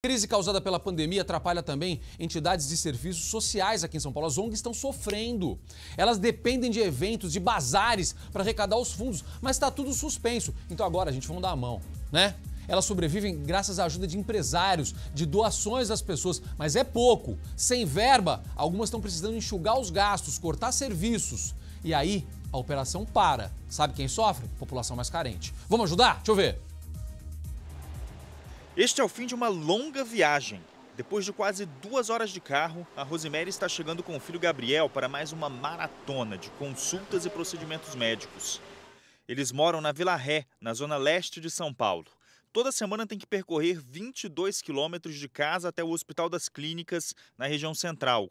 A crise causada pela pandemia atrapalha também entidades de serviços sociais aqui em São Paulo. As ONGs estão sofrendo. Elas dependem de eventos, de bazares para arrecadar os fundos, mas está tudo suspenso. Então agora a gente vai dar a mão, né? Elas sobrevivem graças à ajuda de empresários, de doações das pessoas, mas é pouco. Sem verba, algumas estão precisando enxugar os gastos, cortar serviços. E aí a operação para. Sabe quem sofre? População mais carente. Vamos ajudar? Deixa eu ver. Este é o fim de uma longa viagem. Depois de quase duas horas de carro, a Rosemary está chegando com o filho Gabriel para mais uma maratona de consultas e procedimentos médicos. Eles moram na Vila Ré, na zona leste de São Paulo. Toda semana tem que percorrer 22 quilômetros de casa até o Hospital das Clínicas, na região central.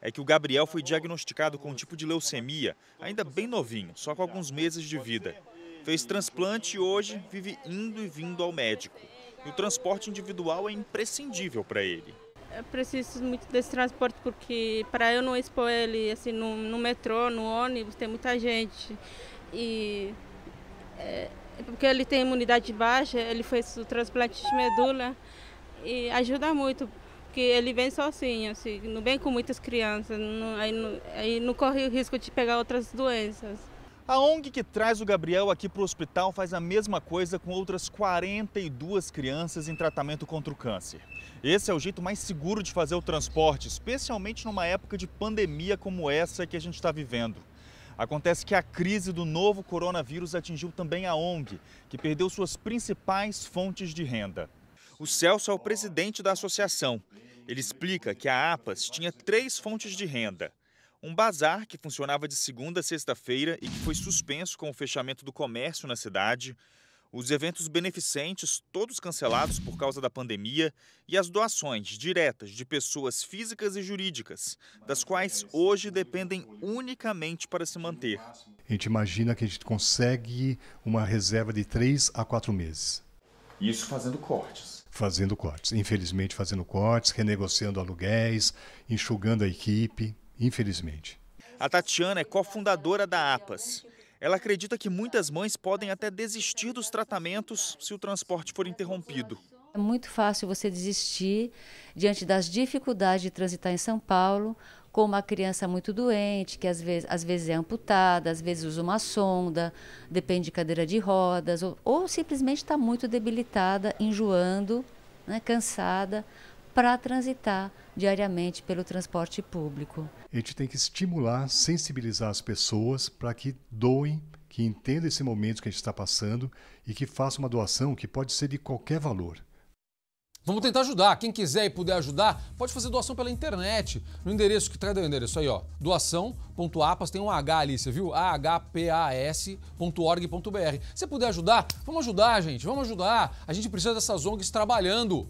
É que o Gabriel foi diagnosticado com um tipo de leucemia, ainda bem novinho, só com alguns meses de vida. Fez transplante e hoje vive indo e vindo ao médico e o transporte individual é imprescindível para ele. Eu preciso muito desse transporte porque para eu não expor ele assim no, no, metrô, no ônibus, tem muita gente e é, é, porque ele tem imunidade baixa, ele fez o transplante de medula e ajuda muito porque ele vem sozinho, assim, não vem com muitas crianças, não, aí, não, aí não corre o risco de pegar outras doenças. A ONG que traz o Gabriel aqui para o hospital faz a mesma coisa com outras 42 crianças em tratamento contra o câncer. Esse é o jeito mais seguro de fazer o transporte, especialmente numa época de pandemia como essa que a gente está vivendo. Acontece que a crise do novo coronavírus atingiu também a ONG, que perdeu suas principais fontes de renda. O Celso é o presidente da associação. Ele explica que a APAS tinha três fontes de renda: um bazar que funcionava de segunda a sexta-feira e que foi suspenso com o fechamento do comércio na cidade, os eventos beneficentes, todos cancelados por causa da pandemia, e as doações diretas de pessoas físicas e jurídicas, das quais hoje dependem unicamente para se manter. A gente imagina que a gente consegue uma reserva de três a quatro meses. Isso fazendo cortes. Fazendo cortes, infelizmente fazendo cortes, renegociando aluguéis, enxugando a equipe infelizmente. A Tatiana é cofundadora da APAS. Ela acredita que muitas mães podem até desistir dos tratamentos se o transporte for interrompido. É muito fácil você desistir diante das dificuldades de transitar em São Paulo, com uma criança muito doente, que às vezes, às vezes é amputada, às vezes usa uma sonda, depende de cadeira de rodas, ou, ou simplesmente está muito debilitada, enjoando, né, cansada para transitar diariamente pelo transporte público. A gente tem que estimular, sensibilizar as pessoas para que doem, que entendam esse momento que a gente está passando e que façam uma doação que pode ser de qualquer valor. Vamos tentar ajudar. Quem quiser e puder ajudar, pode fazer doação pela internet. No endereço que traz é o endereço aí, ó. Doação.apas, tem um H ali, você viu? ahpas.org.br. Se puder ajudar, vamos ajudar, gente. Vamos ajudar. A gente precisa dessas ONGs trabalhando.